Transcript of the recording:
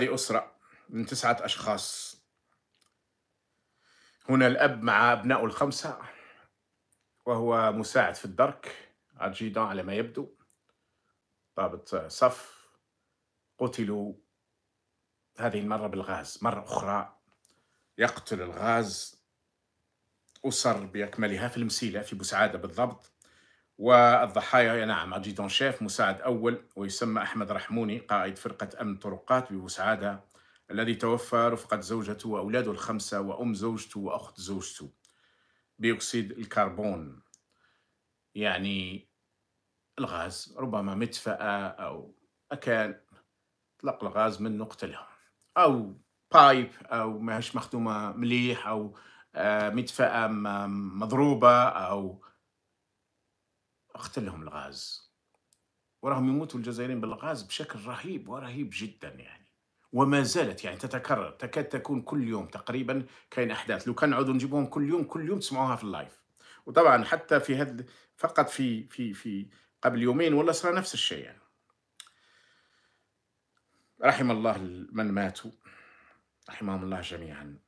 هذه أسرة من تسعة أشخاص هنا الأب مع أبنائه الخمسة وهو مساعد في الدرك عجيدان على ما يبدو ضابط صف قتلوا هذه المرة بالغاز مرة أخرى يقتل الغاز أسر بأكملها في المسيلة في بوسعادة بالضبط والضحايا نعم اجيدون شيف مساعد أول ويسمى أحمد رحموني قائد فرقة أمن طرقات بوسعادة الذي توفى رفقة زوجته وأولاده الخمسة وأم زوجته وأخت زوجته بيوكسيد الكربون يعني الغاز ربما مدفأة أو أكان طلق الغاز منه قتلهم أو بايب أو ماهيش مخدومة مليح أو آه، مدفأة مضروبة أو قتلهم الغاز وراهم يموتوا الجزائريين بالغاز بشكل رهيب ورهيب جدا يعني وما زالت يعني تتكرر تكاد تكون كل يوم تقريبا كاين احداث لو كان نعود نجيبوهم كل يوم كل يوم تسمعوها في اللايف وطبعا حتى في هذا فقط في في في قبل يومين ولا صار نفس الشيء يعني. رحم الله من ماتوا رحمهم الله جميعا